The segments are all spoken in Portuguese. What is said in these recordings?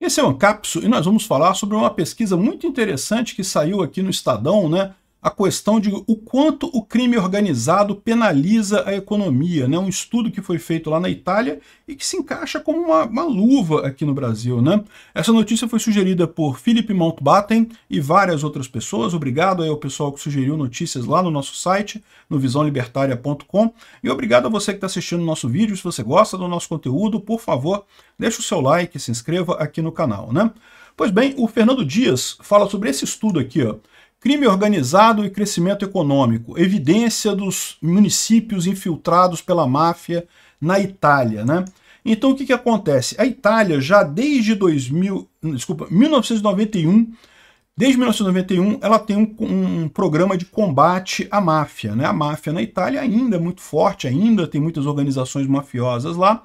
Esse é o Ancapsu e nós vamos falar sobre uma pesquisa muito interessante que saiu aqui no Estadão, né? a questão de o quanto o crime organizado penaliza a economia. Né? Um estudo que foi feito lá na Itália e que se encaixa como uma, uma luva aqui no Brasil. Né? Essa notícia foi sugerida por Philip Mountbatten e várias outras pessoas. Obrigado aí ao pessoal que sugeriu notícias lá no nosso site, no visãolibertaria.com. E obrigado a você que está assistindo o nosso vídeo. Se você gosta do nosso conteúdo, por favor, deixe o seu like, se inscreva aqui no canal. Né? Pois bem, o Fernando Dias fala sobre esse estudo aqui, ó, Crime organizado e crescimento econômico. Evidência dos municípios infiltrados pela máfia na Itália, né? Então o que, que acontece? A Itália já desde 2000, desculpa, 1991, desde 1991 ela tem um, um, programa de combate à máfia, né? A máfia na Itália ainda é muito forte, ainda tem muitas organizações mafiosas lá.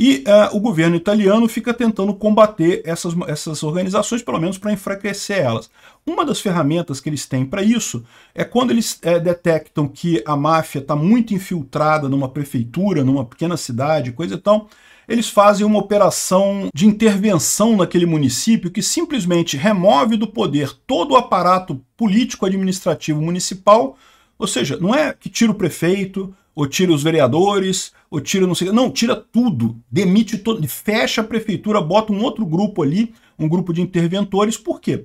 E uh, o governo italiano fica tentando combater essas, essas organizações, pelo menos para enfraquecer elas. Uma das ferramentas que eles têm para isso é quando eles é, detectam que a máfia está muito infiltrada numa prefeitura, numa pequena cidade, coisa e tal, eles fazem uma operação de intervenção naquele município que simplesmente remove do poder todo o aparato político-administrativo municipal, ou seja, não é que tira o prefeito, ou tira os vereadores, ou tira não sei Não, tira tudo, demite todo, fecha a prefeitura, bota um outro grupo ali, um grupo de interventores. Por quê?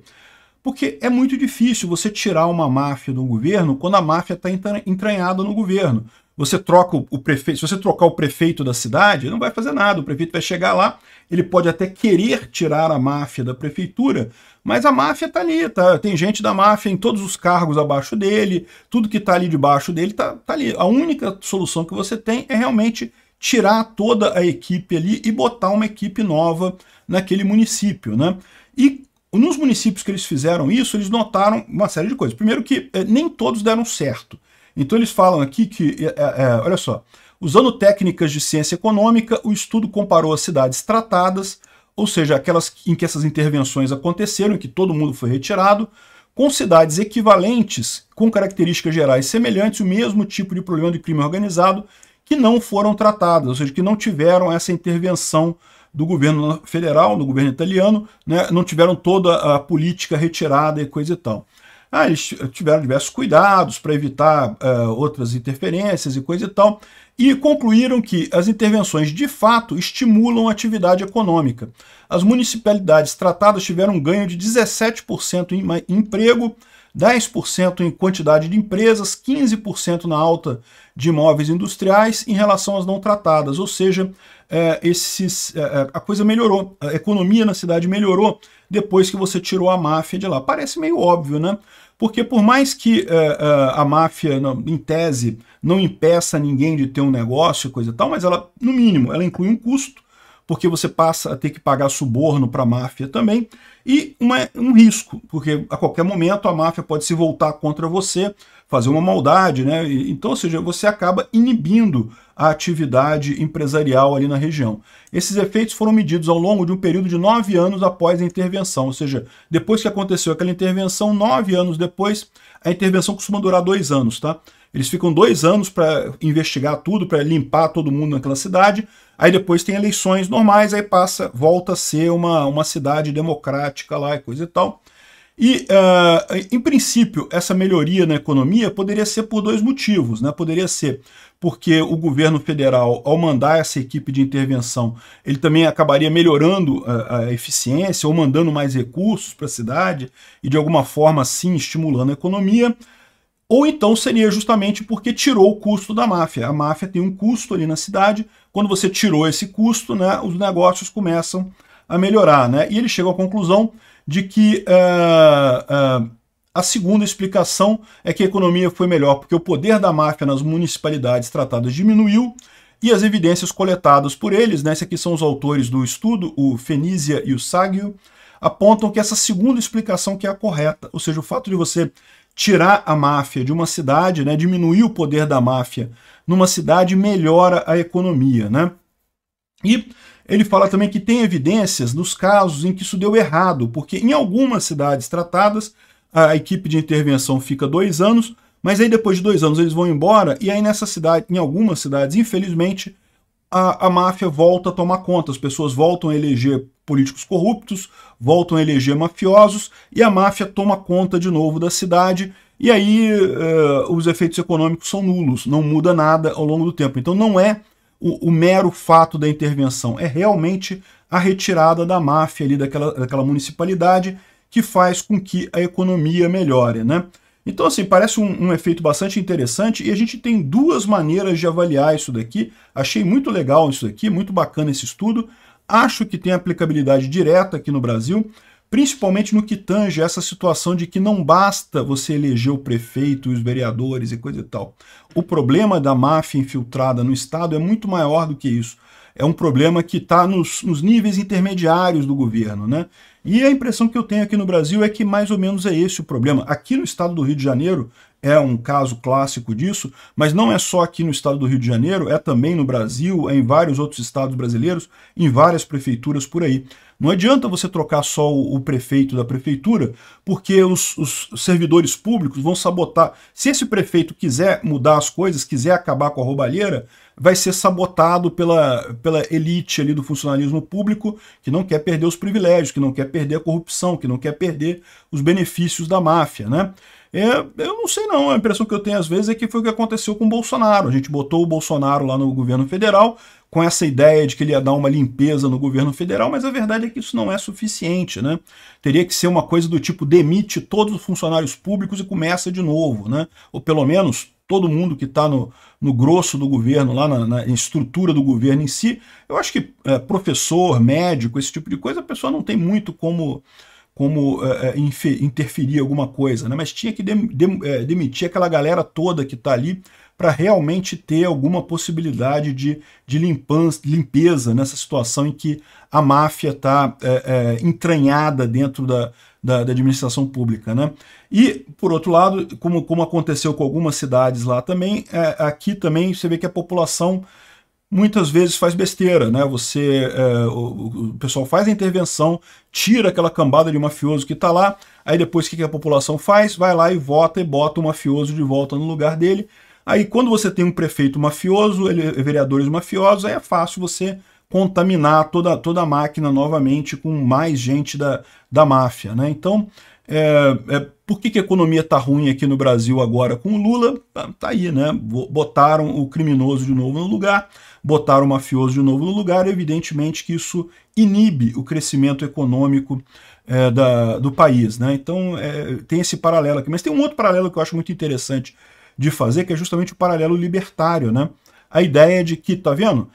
Porque é muito difícil você tirar uma máfia do governo quando a máfia está entranhada no governo. Você troca o, prefeito, se você trocar o prefeito da cidade, ele não vai fazer nada. O prefeito vai chegar lá, ele pode até querer tirar a máfia da prefeitura, mas a máfia está ali, tá? Tem gente da máfia em todos os cargos abaixo dele, tudo que está ali debaixo dele está tá ali. A única solução que você tem é realmente tirar toda a equipe ali e botar uma equipe nova naquele município, né? E nos municípios que eles fizeram isso, eles notaram uma série de coisas. Primeiro que eh, nem todos deram certo. Então eles falam aqui que, é, é, é, olha só, usando técnicas de ciência econômica, o estudo comparou as cidades tratadas, ou seja, aquelas em que essas intervenções aconteceram, em que todo mundo foi retirado, com cidades equivalentes, com características gerais semelhantes, o mesmo tipo de problema de crime organizado, que não foram tratadas, ou seja, que não tiveram essa intervenção do governo federal, do governo italiano, né, não tiveram toda a política retirada e coisa e tal. Ah, eles tiveram diversos cuidados para evitar uh, outras interferências e coisa e tal, e concluíram que as intervenções de fato estimulam a atividade econômica. As municipalidades tratadas tiveram um ganho de 17% em emprego, 10% em quantidade de empresas, 15% na alta de imóveis industriais em relação às não tratadas, ou seja, é, esses, é, é, a coisa melhorou, a economia na cidade melhorou depois que você tirou a máfia de lá. Parece meio óbvio, né? Porque por mais que é, é a máfia, em tese, não impeça ninguém de ter um negócio, coisa e tal, mas ela, no mínimo, ela inclui um custo, porque você passa a ter que pagar suborno para a máfia também, e uma, um risco, porque a qualquer momento a máfia pode se voltar contra você, fazer uma maldade, né? Então, ou seja, você acaba inibindo a atividade empresarial ali na região. Esses efeitos foram medidos ao longo de um período de nove anos após a intervenção, ou seja, depois que aconteceu aquela intervenção, nove anos depois, a intervenção costuma durar dois anos, tá? Eles ficam dois anos para investigar tudo, para limpar todo mundo naquela cidade. Aí depois tem eleições normais, aí passa, volta a ser uma, uma cidade democrática lá e coisa e tal. E, uh, em princípio, essa melhoria na economia poderia ser por dois motivos. Né? Poderia ser porque o governo federal, ao mandar essa equipe de intervenção, ele também acabaria melhorando a, a eficiência ou mandando mais recursos para a cidade e, de alguma forma, sim, estimulando a economia. Ou então seria justamente porque tirou o custo da máfia. A máfia tem um custo ali na cidade, quando você tirou esse custo, né, os negócios começam a melhorar. Né? E ele chega à conclusão de que uh, uh, a segunda explicação é que a economia foi melhor porque o poder da máfia nas municipalidades tratadas diminuiu e as evidências coletadas por eles, né, esses aqui são os autores do estudo, o Fenísia e o Ságio, apontam que essa segunda explicação que é a correta, ou seja, o fato de você tirar a máfia de uma cidade, né, diminuir o poder da máfia numa cidade melhora a economia. Né? E ele fala também que tem evidências dos casos em que isso deu errado, porque em algumas cidades tratadas a equipe de intervenção fica dois anos, mas aí depois de dois anos eles vão embora e aí nessa cidade, em algumas cidades, infelizmente, a, a máfia volta a tomar conta, as pessoas voltam a eleger políticos corruptos, voltam a eleger mafiosos e a máfia toma conta de novo da cidade. E aí uh, os efeitos econômicos são nulos, não muda nada ao longo do tempo. Então não é o, o mero fato da intervenção, é realmente a retirada da máfia ali daquela, daquela municipalidade que faz com que a economia melhore, né? Então, assim, parece um, um, efeito bastante interessante e a gente tem duas maneiras de avaliar isso daqui. Achei muito legal isso daqui, muito bacana esse estudo acho que tem aplicabilidade direta aqui no Brasil, principalmente no que tange essa situação de que não basta você eleger o prefeito e os vereadores e coisa e tal. O problema da máfia infiltrada no Estado é muito maior do que isso. É um problema que está nos, nos níveis intermediários do governo, né? E a impressão que eu tenho aqui no Brasil é que mais ou menos é esse o problema. Aqui no estado do Rio de Janeiro é um caso clássico disso, mas não é só aqui no estado do Rio de Janeiro, é também no Brasil, é em vários outros estados brasileiros, em várias prefeituras por aí. Não adianta você trocar só o, prefeito da prefeitura, porque os, os servidores públicos vão sabotar. Se esse prefeito quiser mudar as coisas, quiser acabar com a roubalheira, vai ser sabotado pela, pela elite ali do funcionalismo público, que não quer perder os privilégios, que não quer perder a corrupção, que não quer perder os benefícios da máfia, né? É, eu não sei não, a impressão que eu tenho às vezes é que foi o que aconteceu com o Bolsonaro. A gente botou o Bolsonaro lá no governo federal com essa ideia de que ele ia dar uma limpeza no governo federal, mas a verdade é que isso não é suficiente, né? Teria que ser uma coisa do tipo demite todos os funcionários públicos e começa de novo, né? Ou pelo menos todo mundo que está no, no grosso do governo, lá na, na, estrutura do governo em si. Eu acho que é, professor, médico, esse tipo de coisa, a pessoa não tem muito como como é, é interferir alguma coisa, né? mas tinha que dem, dem, é, demitir aquela galera toda que está ali para realmente ter alguma possibilidade de, de limpança, limpeza nessa situação em que a máfia está é, é, entranhada dentro da, da, da, administração pública. Né? E, por outro lado, como, como aconteceu com algumas cidades lá também, é, aqui também você vê que a população muitas vezes faz besteira, né? Você, é, o, o, pessoal faz a intervenção, tira aquela cambada de mafioso que está lá, aí depois o que a população faz? Vai lá e vota e bota o mafioso de volta no lugar dele. Aí quando você tem um prefeito mafioso, ele, vereadores mafiosos, aí é fácil você contaminar toda, toda a máquina novamente com mais gente da, da máfia, né? Então, é, é, por que, que, a economia está ruim aqui no Brasil agora com o Lula? Tá, tá aí, né? Botaram o criminoso de novo no lugar, botaram o mafioso de novo no lugar. Evidentemente que isso inibe o crescimento econômico é, da, do país, né? Então é, tem esse paralelo aqui. Mas tem um outro paralelo que eu acho muito interessante de fazer, que é justamente o paralelo libertário, né? A ideia de que, tá vendo?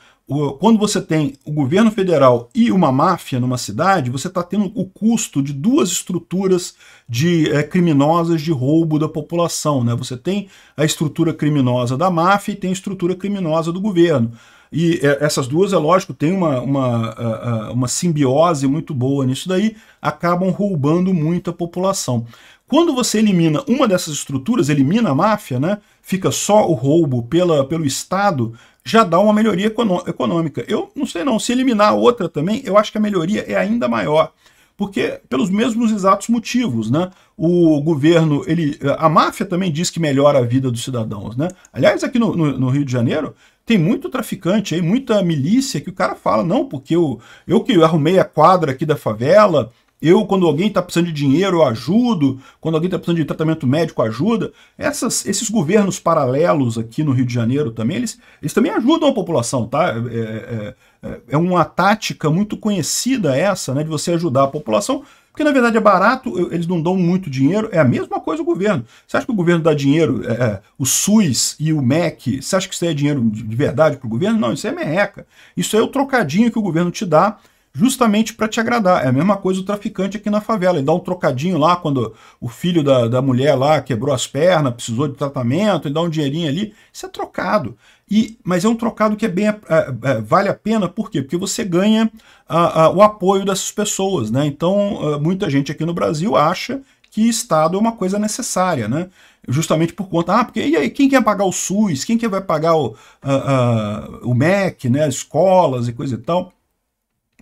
quando você tem o governo federal e uma máfia numa cidade, você está tendo o custo de duas estruturas de é, criminosas de roubo da população. Né? Você tem a estrutura criminosa da máfia e tem a estrutura criminosa do governo. E eh, essas duas, é lógico, tem uma, uma, uma simbiose muito boa nisso daí, acabam roubando muito a população. Quando você elimina uma dessas estruturas, elimina a máfia, né? fica só o roubo pela, pelo Estado, já dá uma melhoria econômica. Eu não sei não, se eliminar a outra também, eu acho que a melhoria é ainda maior. Porque pelos mesmos exatos motivos, né? O governo, ele, a máfia também diz que melhora a vida dos cidadãos, né? Aliás, aqui no, no, no Rio de Janeiro, tem muito traficante aí, muita milícia que o cara fala, não, porque eu, eu que arrumei a quadra aqui da favela, eu, quando alguém está precisando de dinheiro, eu ajudo. Quando alguém está precisando de tratamento médico, ajuda. Essas, esses governos paralelos aqui no Rio de Janeiro também, eles, eles também ajudam a população, tá? É, é, é, é uma tática muito conhecida essa, né? De você ajudar a população, porque na verdade é barato, eles não dão muito dinheiro. É a mesma coisa o governo. Você acha que o governo dá dinheiro, é, é o SUS e o MEC, você acha que isso é dinheiro de verdade para o governo? Não, isso é merreca. Isso é o trocadinho que o governo te dá justamente para te agradar. É a mesma coisa o traficante aqui na favela. Ele dá um trocadinho lá quando o filho da, da mulher lá quebrou as pernas, precisou de tratamento, e dá um dinheirinho ali. Isso é trocado. E, mas é um trocado que é bem, é, é, vale a pena, por quê? Porque você ganha a, a, o apoio dessas pessoas. Né? Então, ah, muita gente aqui no Brasil acha que Estado é uma coisa necessária, né? justamente por conta, ah, porque e aí, quem quer pagar o SUS, quem quer vai pagar o, ah, ah, o MEC, né? escolas e coisa e tal.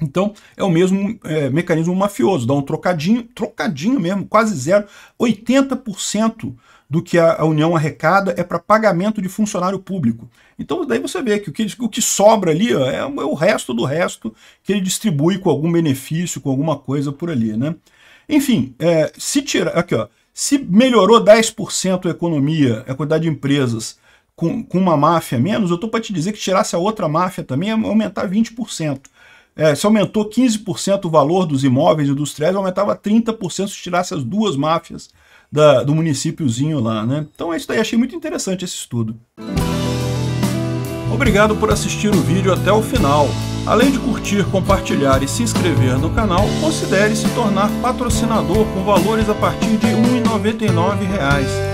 Então, é o mesmo é, mecanismo mafioso, dá um trocadinho, trocadinho mesmo, quase zero. 80% do que a, a União arrecada é para pagamento de funcionário público. Então, daí você vê que o que, o que sobra ali ó, é, é, o resto do resto que ele distribui com algum benefício, com alguma coisa por ali, né? Enfim, é, se tirar. Aqui, ó. Se melhorou 10% a economia, a quantidade de empresas com, com uma máfia menos, eu estou para te dizer que tirasse a outra máfia também, é aumentar 20% é, se aumentou 15% o valor dos imóveis industriais, aumentava 30% se tirasse as duas máfias da, do municípiozinho lá, né? Então é isso daí, achei muito interessante esse estudo. Obrigado por assistir o vídeo até o final. Além de curtir, compartilhar e se inscrever no canal, considere se tornar patrocinador com valores a partir de R$ 1,99